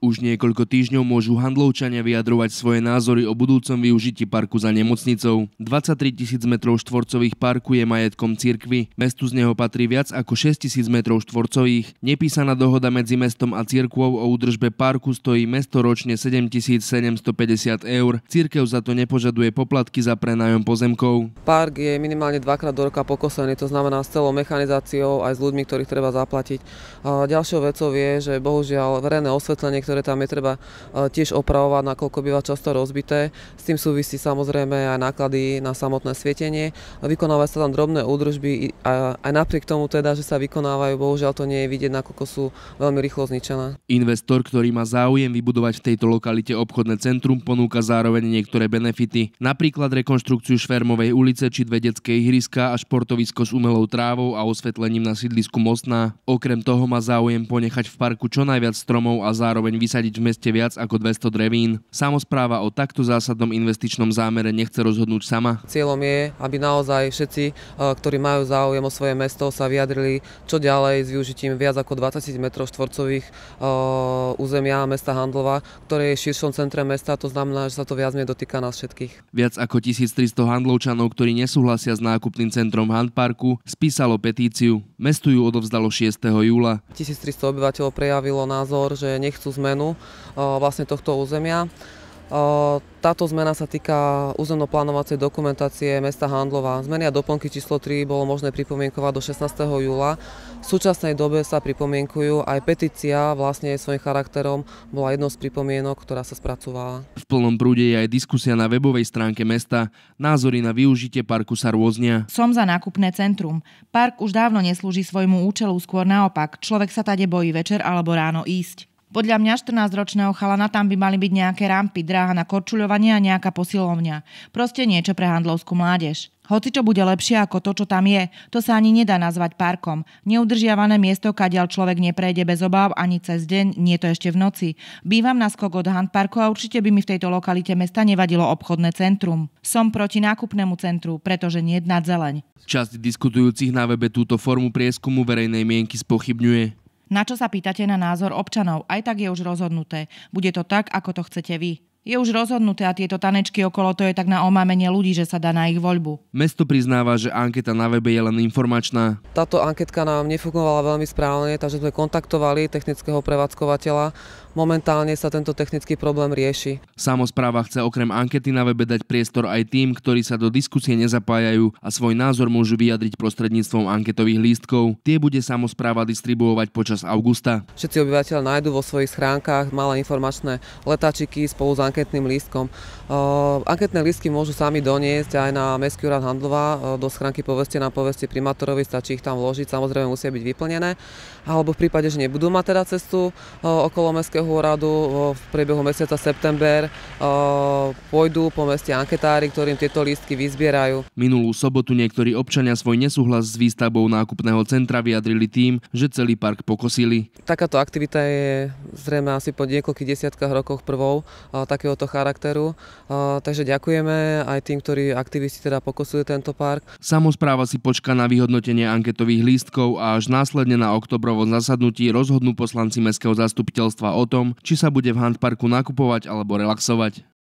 Už niekoľko týždňov môžu handlovčania vyjadrovať svoje názory o budúcom využití parku za nemocnicou. 23 tisíc m štvorcových parku je majetkom cirkvy. Mestu z neho patrí viac ako 6 tisíc m štvorcových. Nepísaná dohoda medzi mestom a cirkvou o údržbe parku stojí mesto ročne 7750 eur. Cirkev za to nepožaduje poplatky za prenájom pozemkov. Park je minimálne dvakrát do roka pokosený, to znamená s celou mechanizáciou aj s ľuďmi, ktorých treba zaplatiť. ďalšou vecou je, že bohužiaľ verejné osvetlenie, ktoré tam je treba eh, tiež opravovať, nakoľko býva často rozbité. S tým súvisí samozrejme aj náklady na samotné svietenie. Vykonávajú sa tam drobné údržby a aj napriek tomu teda, že sa vykonávajú, bohužiaľ to nie je vidieť, nakoľko sú veľmi rýchlo zničené. Investor, ktorý má záujem vybudovať v tejto lokalite obchodné centrum, ponúka zároveň niektoré benefity, napríklad rekonštrukciu Švermovej ulice či dve detské ihriska a športovisko s umelou trávou a osvetlením na sídlisku Mostná. Okrem toho má záujem ponechať v parku čo najviac stromov a zároveň vysadiť v meste viac ako 200 drevín. Samozpráva o takto zásadnom investičnom zámere nechce rozhodnúť sama. Cieľom je, aby naozaj všetci, eh, ktorí majú záujem o svoje mesto, sa vyjadrili, čo ďalej s využitím viac ako 20 m štvorcových eh, územia mesta Handlova, ktoré je v širšom centre mesta, to znamená, že sa to viac dotýka nás všetkých. Viac ako 1300 handlovčanov, ktorí nesúhlasia s nákupným centrom Handparku, spísalo petíciu. Mestu ju odovzdalo 6. júla. 1300 obyvateľov prejavilo názor, že nechcú zmenu zmenu uh, vlastne tohto územia. Uh, táto zmena sa týka územnoplánovacej dokumentácie mesta Handlova. Zmeny a doplnky číslo 3 bolo možné pripomienkovať do 16. júla. V súčasnej dobe sa pripomienkujú aj petícia, vlastne svojim charakterom bola jednou z pripomienok, ktorá sa spracovala. V plnom prúde je aj diskusia na webovej stránke mesta. Názory na využitie parku sa rôznia. Som za nákupné centrum. Park už dávno neslúži svojmu účelu, skôr naopak. Človek sa tade bojí večer alebo ráno ísť. Podľa mňa 14-ročného chalana tam by mali byť nejaké rampy, dráha na korčuľovanie a nejaká posilovňa. Proste niečo pre handlovskú mládež. Hoci čo bude lepšie ako to, čo tam je, to sa ani nedá nazvať parkom. Neudržiavané miesto, kadiaľ človek neprejde bez obáv ani cez deň, nie to ešte v noci. Bývam na skok od handparku a určite by mi v tejto lokalite mesta nevadilo obchodné centrum. Som proti nákupnému centru, pretože nie nad zeleň. Časť diskutujúcich na webe túto formu prieskumu verejnej mienky spochybňuje. Na čo sa pýtate na názor občanov, aj tak je už rozhodnuté. Bude to tak, ako to chcete vy. Je už rozhodnuté a tieto tanečky okolo to je tak na omámenie ľudí, že sa dá na ich voľbu. Mesto priznáva, že anketa na webe je len informačná. Táto anketka nám nefungovala veľmi správne, takže sme kontaktovali technického prevádzkovateľa momentálne sa tento technický problém rieši. Samozpráva chce okrem ankety na webe dať priestor aj tým, ktorí sa do diskusie nezapájajú a svoj názor môžu vyjadriť prostredníctvom anketových lístkov. Tie bude samozpráva distribuovať počas augusta. Všetci obyvateľ nájdú vo svojich schránkach malé informačné letáčiky spolu s anketným lístkom. anketné lístky môžu sami doniesť aj na Mestský úrad Handlová do schránky poveste na poveste primátorovi, stačí ich tam vložiť, samozrejme musia byť vyplnené. Alebo v prípade, že nebudú mať teda cestu okolo Mestského Krajského úradu v priebehu mesiaca september pôjdu po meste anketári, ktorým tieto lístky vyzbierajú. Minulú sobotu niektorí občania svoj nesúhlas s výstavbou nákupného centra vyjadrili tým, že celý park pokosili. Takáto aktivita je zrejme asi po niekoľkých desiatkách rokoch prvou takéhoto charakteru, takže ďakujeme aj tým, ktorí aktivisti teda pokosujú tento park. Samozpráva si počká na vyhodnotenie anketových lístkov a až následne na oktobrovom zasadnutí rozhodnú poslanci mestského zastupiteľstva o tom, či sa bude v Hunt Parku nakupovať alebo relaxovať.